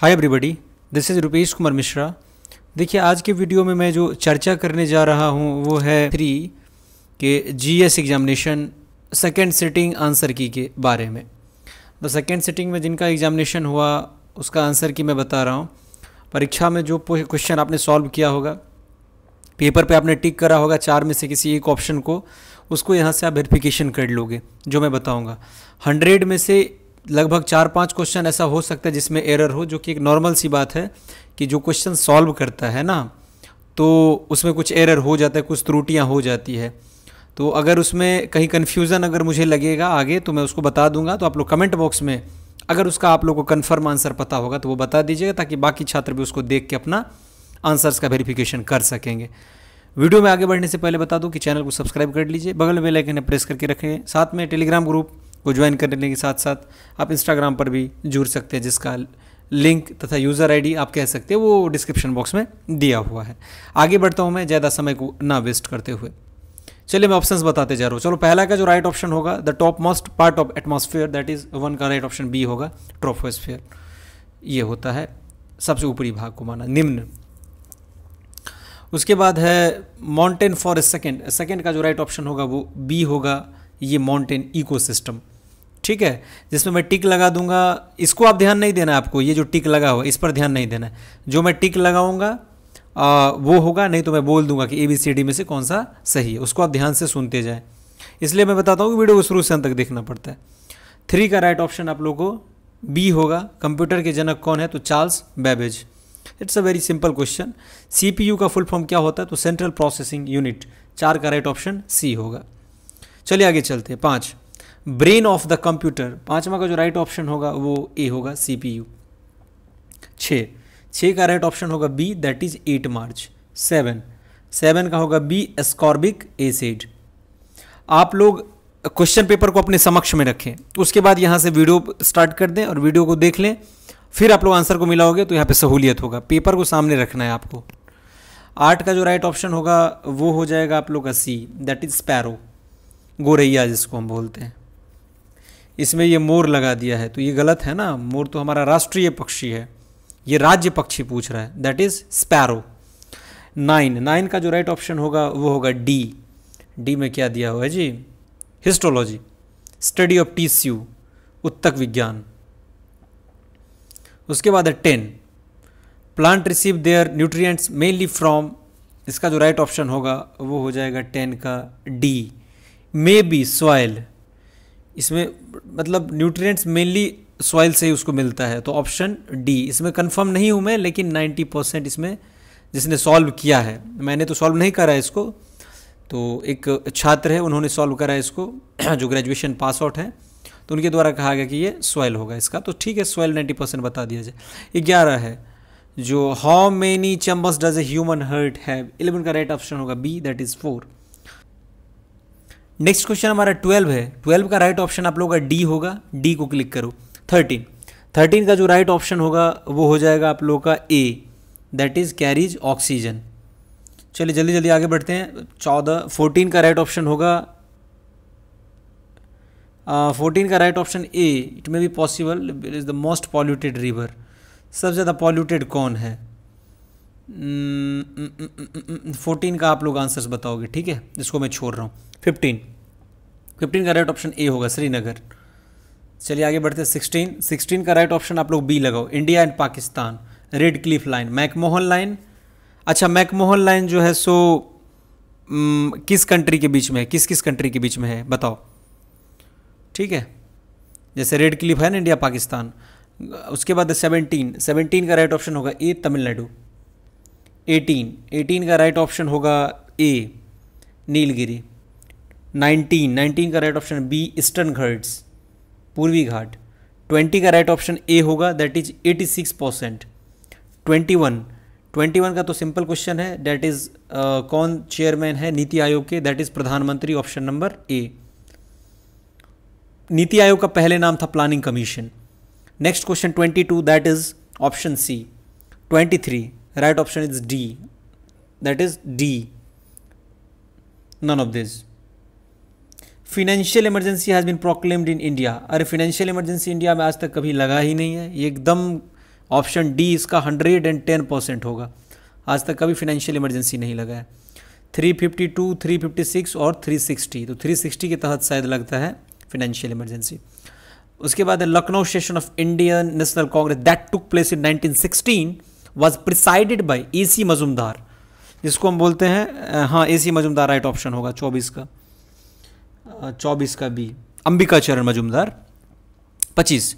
Hi everybody this is Rupesh Kumar Mishra देखिए आज के वीडियो में मैं जो चर्चा करने जा रहा हूँ वो है थ्री के GS examination second sitting answer key के बारे में तो सेकेंड सिटिंग में जिनका एग्जामिनेशन हुआ उसका आंसर की मैं बता रहा हूँ परीक्षा में जो क्वेश्चन आपने सॉल्व किया होगा पेपर पे आपने टिक करा होगा चार में से किसी एक ऑप्शन को उसको यहाँ से आप वेरिफिकेशन कर लोगे जो मैं बताऊँगा हंड्रेड में से लगभग चार पांच क्वेश्चन ऐसा हो सकता है जिसमें एरर हो जो कि एक नॉर्मल सी बात है कि जो क्वेश्चन सॉल्व करता है ना तो उसमें कुछ एरर हो जाता है कुछ त्रुटियाँ हो जाती है तो अगर उसमें कहीं कन्फ्यूज़न अगर मुझे लगेगा आगे तो मैं उसको बता दूंगा तो आप लोग कमेंट बॉक्स में अगर उसका आप लोग को कन्फर्म आंसर पता होगा तो वो बता दीजिएगा ताकि बाकी छात्र भी उसको देख के अपना आंसर्स का वेरिफिकेशन कर सकेंगे वीडियो में आगे बढ़ने से पहले बता दूं कि चैनल को सब्सक्राइब कर लीजिए बगल में बेल आइकन प्रेस करके रखें साथ में टेलीग्राम ग्रुप को ज्वाइन करने के साथ साथ आप इंस्टाग्राम पर भी जुड़ सकते हैं जिसका लिंक तथा यूज़र आईडी आप कह सकते हैं वो डिस्क्रिप्शन बॉक्स में दिया हुआ है आगे बढ़ता हूँ मैं ज़्यादा समय को ना वेस्ट करते हुए चलिए मैं ऑप्शंस बताते जा रहा हूँ चलो पहला का जो राइट ऑप्शन होगा the top most part of atmosphere that is one का राइट ऑप्शन बी होगा ट्रोफोस्फेयर ये होता है सबसे ऊपरी भाग को माना निम्न उसके बाद है mountain for a second second का जो राइट ऑप्शन होगा वो बी होगा ये माउंटेन इकोसिस्टम ठीक है जिसमें मैं टिक लगा दूंगा इसको आप ध्यान नहीं देना आपको ये जो टिक लगा हुआ इस पर ध्यान नहीं देना जो मैं टिक लगाऊंगा वो होगा नहीं तो मैं बोल दूंगा कि ए बी सी डी में से कौन सा सही है उसको आप ध्यान से सुनते जाएं इसलिए मैं बताता हूँ कि वीडियो को शुरू से अंत तक देखना पड़ता है थ्री का राइट ऑप्शन आप लोगों को बी होगा कंप्यूटर के जनक कौन है तो Charles Babbage it's a very simple question C P U का फुल फॉर्म क्या होता है तो सेंट्रल प्रोसेसिंग यूनिट चार का राइट ऑप्शन सी होगा चलिए आगे चलते हैं पाँच ब्रेन ऑफ द कंप्यूटर पांचवा का जो राइट ऑप्शन होगा वो ए होगा सी पी यू छः का राइट ऑप्शन होगा B that is eight March seven seven का होगा बी एस्कॉर्बिक एसिड आप लोग क्वेश्चन पेपर को अपने समक्ष में रखें उसके बाद यहाँ से वीडियो स्टार्ट कर दें और वीडियो को देख लें फिर आप लोग आंसर को मिलाओगे तो यहाँ पे सहूलियत होगा पेपर को सामने रखना है आपको आठ का जो राइट ऑप्शन होगा वो हो जाएगा आप लोग का सी दैट इज स्पैरो गोरैया जिसको हम बोलते हैं इसमें ये मोर लगा दिया है तो ये गलत है ना मोर तो हमारा राष्ट्रीय पक्षी है ये राज्य पक्षी पूछ रहा है that is sparrow nine nine का जो राइट ऑप्शन होगा वो होगा डी डी में क्या दिया हुआ है जी हिस्टोलॉजी स्टडी ऑफ टीस्यू उत्तक विज्ञान उसके बाद है ten plant receive their nutrients mainly from इसका जो राइट ऑप्शन होगा वो हो जाएगा टेन का डी मे बी सॉयल इसमें मतलब न्यूट्रिएंट्स मेनली सॉइल से ही उसको मिलता है तो ऑप्शन डी इसमें कंफर्म नहीं हूँ मैं लेकिन 90 परसेंट इसमें जिसने सॉल्व किया है मैंने तो सॉल्व नहीं करा इसको तो एक छात्र है उन्होंने सॉल्व करा इसको जो ग्रेजुएशन पास आउट है तो उनके द्वारा कहा गया कि ये सॉइल होगा इसका तो ठीक है सॉइल नाइन्टी परसेंट बता दिया जाए ग्यारह है जो how many chambers does a human heart have eleven का राइट ऑप्शन होगा B that is four next question हमारा ट्वेल्व है ट्वेल्व का राइट ऑप्शन आप लोग का डी होगा डी को क्लिक करो थर्टीन थर्टीन का जो राइट ऑप्शन होगा वो हो जाएगा आप लोग का A that is carries oxygen चलिए जल्दी जल्दी आगे बढ़ते हैं चौदह फोर्टीन का राइट ऑप्शन होगा फोर्टीन का right option A it may be possible it is the most polluted river सबसे ज़्यादा पॉल्यूटेड कौन है फोर्टीन का आप लोग आंसर्स बताओगे ठीक है जिसको मैं छोड़ रहा हूँ फिफ्टीन फिफ्टीन का राइट ऑप्शन ए होगा श्रीनगर चलिए आगे बढ़ते हैं सिक्सटीन सिक्सटीन का राइट ऑप्शन आप लोग बी लगाओ India and Pakistan Radcliffe line McMahon line अच्छा मैकमोहन लाइन जो है सो mm, किस कंट्री के बीच में है किस किस कंट्री के बीच में है बताओ ठीक है जैसे रेड क्लिफ है ना इंडिया पाकिस्तान उसके बाद सेवनटीन सेवनटीन का राइट ऑप्शन होगा ए तमिलनाडु एटीन एटीन का राइट ऑप्शन होगा ए नीलगिरी नाइनटीन नाइनटीन का right option B eastern ghats पूर्वी घाट ट्वेंटी का राइट ऑप्शन ए होगा that is eighty six percent twenty one twenty one का तो सिंपल क्वेश्चन है दैट इज़ uh, कौन चेयरमैन है नीति आयोग के दैट इज़ प्रधानमंत्री option number A NITI Aayog का पहले नाम था planning commission next question twenty two that is option C twenty three right option is D. That is D. None of this. Financial emergency has been proclaimed in India अरे financial emergency India में आज तक कभी लगा ही नहीं है एकदम ऑप्शन डी इसका हंड्रेड एंड टेन परसेंट होगा आज तक कभी फिनेंशियल इमरजेंसी नहीं लगा है three fifty two three fifty six और थ्री सिक्सटी तो थ्री सिक्सटी के तहत शायद लगता है फिनेंशियल इमरजेंसी उसके बाद Lucknow session of Indian National Congress that took place in nineteen sixteen was presided by A C Majumdar जिसको हम बोलते हैं हाँ A C Majumdar right option होगा चौबीस का चौबीस का बी अंबिका चरण मजुमदार पच्चीस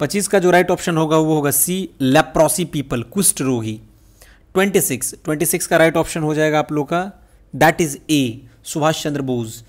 पच्चीस का जो राइट ऑप्शन होगा वो होगा सी लेप्रोसी पीपल कुष्ठ रोगी ट्वेंटी सिक्स ट्वेंटी सिक्स का राइट ऑप्शन हो जाएगा आप लोग का that is A Subhash Chandra Bose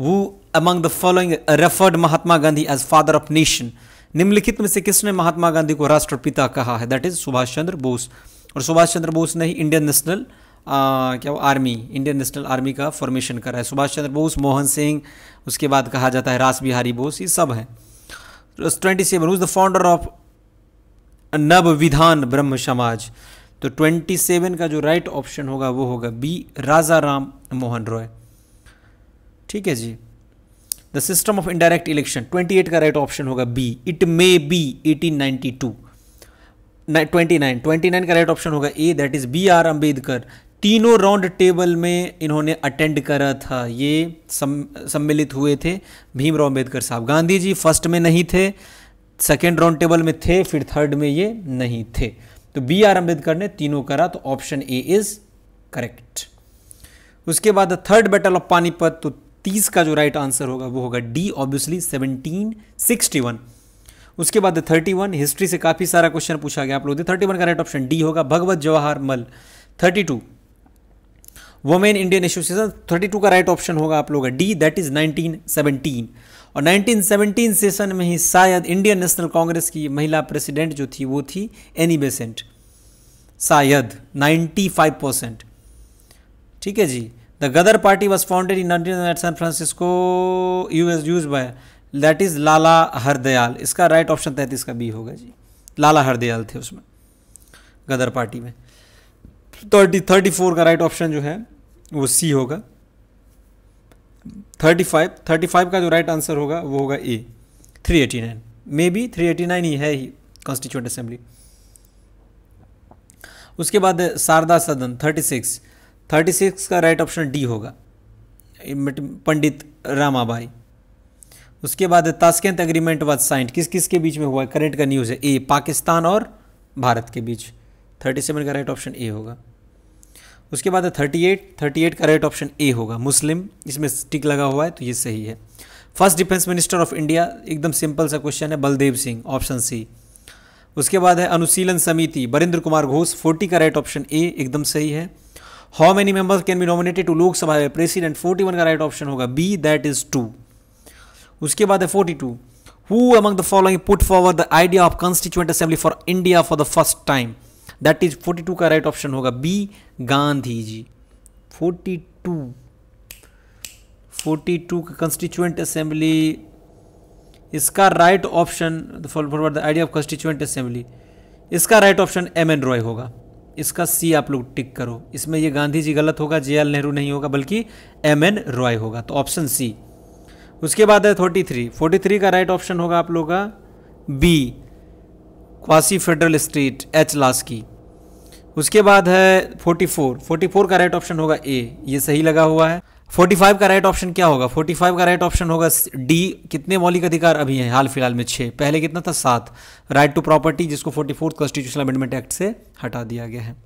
वो among the following referred Mahatma Gandhi as father of nation निम्नलिखित में से किसने महात्मा गांधी को राष्ट्रपिता कहा है दैट इज सुभाष चंद्र बोस और सुभाष चंद्र बोस ने ही इंडियन नेशनल क्या वो आर्मी इंडियन नेशनल आर्मी का फॉर्मेशन करा है सुभाष चंद्र बोस मोहन सिंह उसके बाद कहा जाता है रास बिहारी बोस ये सब हैं twenty seven was the founder of Nav Vidhan ब्रह्म समाज तो ट्वेंटी सेवन का जो राइट ऑप्शन होगा वो होगा बी राजा राम मोहन रॉय ठीक है जी the system of indirect election 28 का राइट ऑप्शन होगा बी इट मे बी 1892 29 29 का राइट ऑप्शन होगा A that is B R Ambedkar तीनों राउंड टेबल में इन्होंने अटेंड करा था ये सम, सम्मिलित हुए थे भीमराव अंबेडकर साहब गांधी जी फर्स्ट में नहीं थे सेकेंड राउंड टेबल में थे फिर थर्ड में ये नहीं थे तो बी आर अम्बेडकर ने तीनों करा तो ऑप्शन ए इज करेक्ट उसके बाद थर्ड बैटल ऑफ पानीपत तो तीस का जो राइट आंसर होगा वो होगा D obviously seventeen sixty one उसके बाद थर्टी वन हिस्ट्री से काफ़ी सारा क्वेश्चन पूछा गया आप लोगों ने थर्टी वन का राइट ऑप्शन डी होगा Bhagwat Jawahar Mal thirty two women Indian association thirty two का राइट ऑप्शन होगा आप लोगों का D that is nineteen seventeen और नाइनटीन सेवनटीन सेशन में ही शायद इंडियन नेशनल कांग्रेस की महिला प्रेसिडेंट जो थी वो थी एनी बेसेंट शायद नाइन्टी फाइव परसेंट ठीक है जी The Gadar party was founded in 1900 at San Francisco, US used by that is लाला हरदयाल इसका राइट ऑप्शन तैतीस का बी होगा जी लाला हरदयाल थे उसमें गदर पार्टी में थर्टी थर्टी फोर का राइट ऑप्शन जो है वो सी होगा थर्टी फाइव थर्टी फाइव का जो राइट आंसर होगा वो होगा A three eighty nine may be three eighty nine ही है ही कॉन्स्टिट्यूंट असेंबली उसके बाद Sharada Sadan thirty six thirty six का राइट ऑप्शन डी होगा पंडित रामाबाई उसके बाद तास्केंत एग्रीमेंट वाज साइंड किस किस के बीच में हुआ है करंट का न्यूज़ है ए पाकिस्तान और भारत के बीच थर्टी सेवन का राइट ऑप्शन ए होगा उसके बाद है थर्टी एट थर्टी एट का राइट ऑप्शन ए होगा मुस्लिम इसमें टिक लगा हुआ है तो ये सही है first defence minister of India एकदम सिंपल सा क्वेश्चन है बलदेव सिंह ऑप्शन सी उसके बाद है अनुशीलन समिति बरेंद्र कुमार घोष फोर्टी का राइट ऑप्शन ए एकदम सही है how many members can be nominated to Lok Sabha president forty one का राइट ऑप्शन होगा बी दैट इज टू उसके बाद है forty who among the following put forward the idea of constituent assembly for India for the first time that is forty two का right option होगा B Gandhi ji forty forty two का constituent assembly इसका right option forward the idea of constituent assembly इसका right option M N Roy होगा इसका सी आप लोग टिक करो इसमें ये गांधी जी गलत होगा जे एल नेहरू नहीं होगा बल्कि एम एन रॉय होगा तो ऑप्शन सी उसके बाद है फोर्टी थ्री फोर्टी थ्री का राइट ऑप्शन होगा आप लोग का B quasi federal street H Laski उसके बाद है फोर्टी फोर फोर्टी फोर का राइट ऑप्शन होगा ए ये सही लगा हुआ है 45 का राइट ऑप्शन क्या होगा 45 का राइट ऑप्शन होगा डी कितने मौलिक अधिकार अभी हैं हाल फिलहाल में छः पहले कितना था सात राइट टू प्रॉपर्टी जिसको forty fourth constitutional amendment act से हटा दिया गया है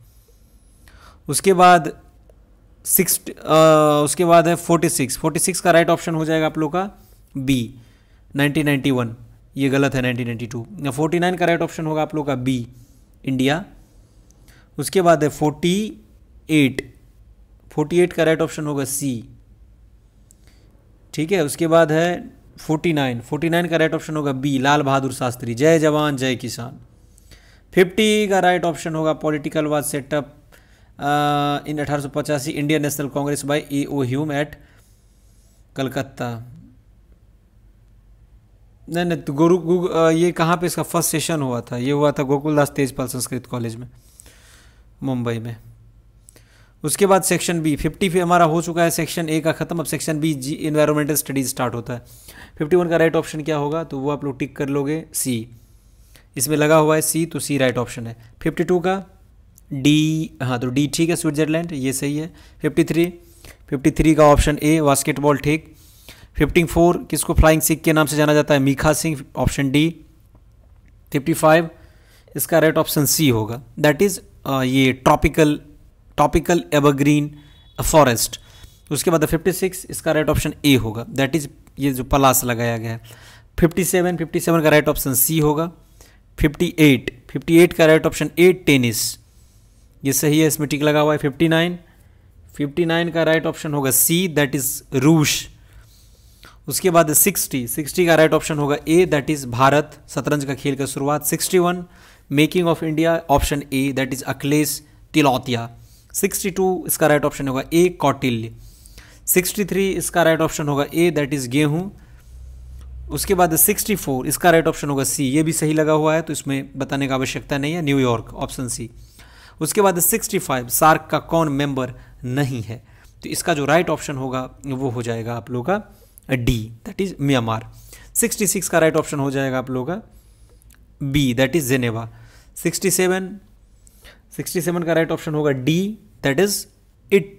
उसके बाद सिक्स उसके बाद है फोर्टी सिक्स फोर्टी सिक्स का राइट ऑप्शन हो जाएगा आप लोग का बी नाइनटीन नाइन्टी वन ये गलत है nineteen ninety two forty nine का राइट ऑप्शन होगा आप लोग का बी इंडिया उसके बाद है फोर्टी एट फोर्टी एट का राइट ऑप्शन होगा सी ठीक है उसके बाद है फोर्टी नाइन फोर्टी नाइन का राइट ऑप्शन होगा बी लाल बहादुर शास्त्री जय जवान जय किसान फिफ्टी का राइट ऑप्शन होगा पॉलिटिकल वाज सेटअप इन अठारह Indian National Congress by A O Hume at Calcutta नहीं नहीं तो गुरु गुग ये कहाँ पे इसका फर्स्ट सेशन हुआ था ये हुआ था गोकुलदास तेजपाल संस्कृत कॉलेज में मुंबई में उसके बाद सेक्शन बी फिफ्टी फिर हमारा हो चुका है सेक्शन ए का खत्म अब सेक्शन बी जी इन्वायरमेंटल स्टडीज स्टार्ट होता है फिफ्टी वन का राइट ऑप्शन क्या होगा तो वो आप लोग टिक कर लोगे सी इसमें लगा हुआ है सी तो सी राइट ऑप्शन है फिफ्टी टू का डी हाँ तो डी ठीक है स्विट्जरलैंड ये सही है फिफ्टी थ्री फिफ्टी थ्री का ऑप्शन ए बास्केटबॉल ठीक फिफ्टी फोर किसको फ्लाइंग सिख के नाम से जाना जाता है Milkha Singh option D fifty five इसका राइट ऑप्शन सी होगा दैट इज़ ये ट्रॉपिकल टॉपिकल एवरग्रीन फॉरेस्ट उसके बाद फिफ्टी सिक्स इसका राइट ऑप्शन ए होगा दैट इज ये जो पलास लगाया गया है फिफ्टी सेवन फिफ्टी सेवन का राइट ऑप्शन सी होगा फिफ्टी एट फिफ्टी एट का राइट ऑप्शन ए टेनिस ये सही है इसमें टिक लगा हुआ है फिफ्टी नाइन फिफ्टी नाइन का राइट ऑप्शन होगा सी दैट इज रूस उसके बाद सिक्सटी सिक्सटी का राइट ऑप्शन होगा ए दैट इज भारत शतरंज का खेल का शुरुआत sixty one making of India option A that is Akhilesh Tilotia sixty two इसका राइट ऑप्शन होगा ए कौटिल्य सिक्सटी थ्री इसका राइट ऑप्शन होगा ए दैट इज़ गेहूं उसके बाद सिक्सटी फोर इसका राइट ऑप्शन होगा सी ये भी सही लगा हुआ है तो इसमें बताने का आवश्यकता नहीं है न्यूयॉर्क ऑप्शन सी उसके बाद सिक्सटी फाइव सार्क का कौन मेंबर नहीं है तो इसका जो राइट ऑप्शन होगा वो हो जाएगा आप लोग का D that is Myanmar sixty six का राइट ऑप्शन हो जाएगा आप लोग का B that is Geneva sixty seven sixty seven का राइट ऑप्शन होगा D that is it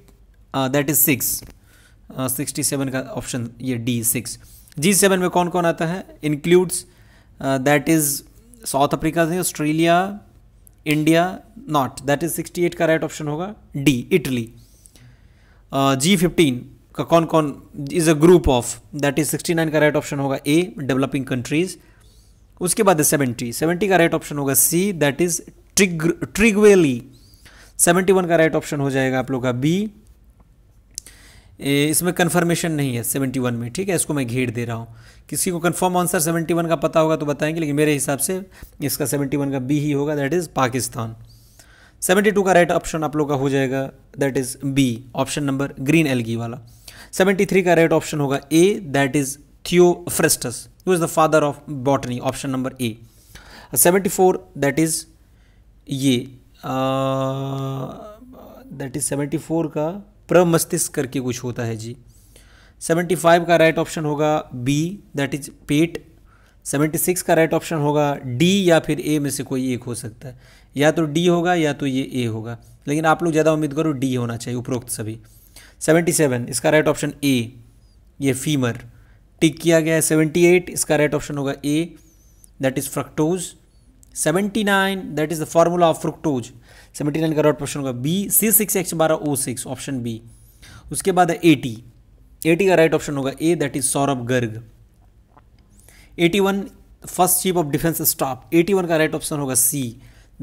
that is six sixty seven का ऑप्शन ये डी सिक्स जी सेवन में कौन कौन आता है includes that is South Africa से Australia India not that is sixty eight का राइट ऑप्शन होगा डी इटली जी फिफ्टीन का कौन कौन is a group of that is sixty nine का राइट ऑप्शन होगा ए डेवलपिंग कंट्रीज उसके बाद है सेवेंटी सेवेंटी का राइट ऑप्शन होगा C that is Trygve Trygve Lie seventy one का राइट ऑप्शन हो जाएगा आप लोग का बी इसमें कन्फर्मेशन नहीं है सेवेंटी वन में ठीक है इसको मैं घेर दे रहा हूँ किसी को कंफर्म आंसर सेवेंटी वन का पता होगा तो बताएंगे लेकिन मेरे हिसाब से इसका सेवेंटी वन का बी ही होगा that is Pakistan seventy two का राइट ऑप्शन आप लोग का हो जाएगा that is B option number green algae वाला सेवेंटी थ्री का राइट ऑप्शन होगा A that is Theophrastus who is the father of botany option number A seventy four that is ये दैट इज सेवेंटी फोर का प्रमस्तिष्क करके कुछ होता है जी सेवेंटी फाइव का राइट ऑप्शन होगा बी दैट इज पेट सेवेंटी सिक्स का राइट ऑप्शन होगा डी या फिर ए में से कोई एक हो सकता है या तो डी होगा या तो ये ए होगा लेकिन आप लोग ज़्यादा उम्मीद करो डी होना चाहिए उपरोक्त सभी सेवेंटी सेवन इसका राइट ऑप्शन ए ये फीमर टिक किया गया है सेवेंटी एट इसका राइट ऑप्शन होगा A that is fructose seventy nine that is the formula of fructose seventy nine का राइट क्वेश्चन होगा बी सी सिक्स एक्स बारह ओ सिक्स ऑप्शन बी उसके बाद है एटी एटी का राइट ऑप्शन होगा A that is Saurabh Garg eighty one first chief of defence staff eighty one का right option होगा C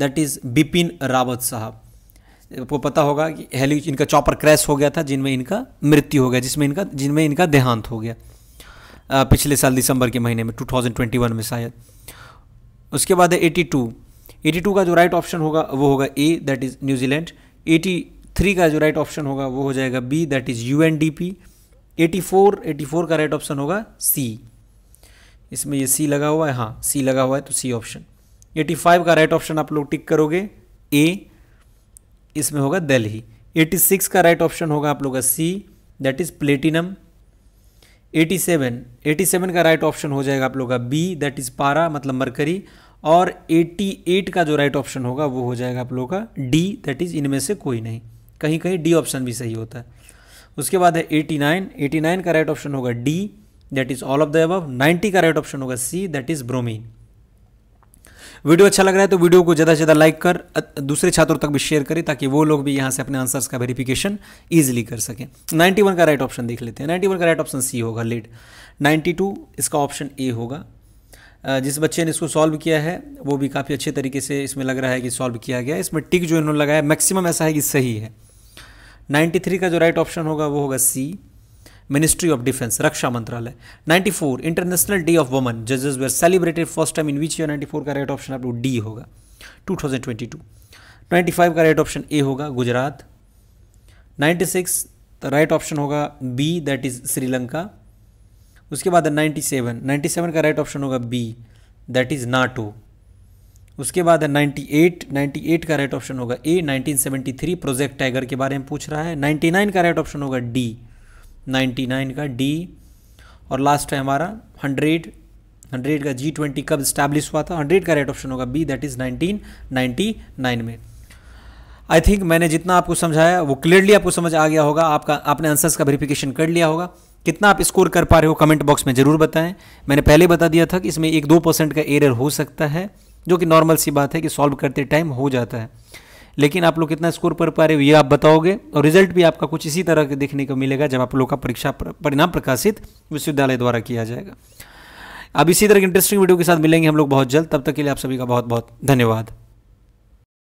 that is Bipin Rawat साहब आपको पता होगा कि हेली इनका चॉपर क्रैश हो गया था जिनमें इनका मृत्यु हो गया जिसमें इनका जिनमें इनका देहांत हो गया पिछले साल दिसंबर के महीने में 2021 में शायद उसके बाद है एटी टू एटी टू का जो राइट ऑप्शन होगा वो होगा A that is New Zealand eighty three का जो राइट ऑप्शन होगा वो हो जाएगा B that is U N D P eighty four eighty four का राइट ऑप्शन होगा सी इसमें ये सी लगा हुआ है हाँ सी लगा हुआ है तो सी ऑप्शन एटी फाइव का राइट ऑप्शन आप लोग टिक करोगे ए इसमें होगा दिल्ली एटी सिक्स का राइट ऑप्शन होगा आप लोग का सी दैट इज़ प्लेटिनम 87 87 का राइट ऑप्शन हो जाएगा आप लोग का बी दैट इज पारा मतलब मरकरी और 88 का जो राइट ऑप्शन होगा वो हो जाएगा आप लोग का डी दैट इज इनमें से कोई नहीं कहीं कहीं डी ऑप्शन भी सही होता है उसके बाद है 89 89 का राइट ऑप्शन होगा D that is all of the above 90 का राइट ऑप्शन होगा C that is bromine video अच्छा लग रहा है तो वीडियो को ज़्यादा से ज़्यादा लाइक कर दूसरे छात्रों तक भी शेयर करें ताकि वो लोग भी यहाँ से अपने आंसर्स का वेरिफिकेशन ईजिली कर सकें नाइन्टी का राइट ऑप्शन देख लेते हैं नाइन्टी का राइट ऑप्शन सी होगा लेट नाइन्टी इसका ऑप्शन ए होगा जिस बच्चे ने इसको सॉल्व किया है वो भी काफ़ी अच्छे तरीके से इसमें लग रहा है कि सॉल्व किया गया इसमें टिक जो इन्होंने लगाया मैक्सिमम ऐसा है कि सही है 93 का जो राइट ऑप्शन होगा वो होगा सी मिनिस्ट्री ऑफ डिफेंस रक्षा मंत्रालय 94 इंटरनेशनल डे ऑफ वुमन जजेस were celebrated first time in which year 94 का राइट ऑप्शन लोग डी होगा 2022 95 का राइट ऑप्शन ए होगा गुजरात 96 तो राइट ऑप्शन होगा बी दैट इज श्रीलंका उसके बाद 97 97 का राइट ऑप्शन होगा बी दैट इज नाटो उसके बाद है 98 98 का राइट ऑप्शन होगा ए 1973 प्रोजेक्ट टाइगर के बारे में पूछ रहा है 99 का राइट ऑप्शन होगा डी नाइन्टी नाइन का डी और लास्ट है हमारा हंड्रेड हंड्रेड का जी ट्वेंटी कब इस्टेब्लिश हुआ था हंड्रेड का राइट ऑप्शन होगा B that is nineteen ninety nine में आई थिंक मैंने जितना आपको समझाया वो क्लियरली आपको समझ आ गया होगा आपका आपने आंसर्स का वेरिफिकेशन कर लिया होगा कितना आप स्कोर कर पा रहे हो कमेंट बॉक्स में ज़रूर बताएं मैंने पहले बता दिया था कि इसमें एक दो परसेंट का एरर हो सकता है जो कि नॉर्मल सी बात है कि सॉल्व करते टाइम हो जाता है लेकिन आप लोग कितना स्कोर कर पा रहे हो ये आप बताओगे और रिजल्ट भी आपका कुछ इसी तरह के देखने को मिलेगा जब आप लोग का परीक्षा परिणाम प्रकाशित विश्वविद्यालय द्वारा किया जाएगा अब इसी तरह की इंटरेस्टिंग वीडियो के साथ मिलेंगे हम लोग बहुत जल्द तब तक के लिए आप सभी का बहुत बहुत धन्यवाद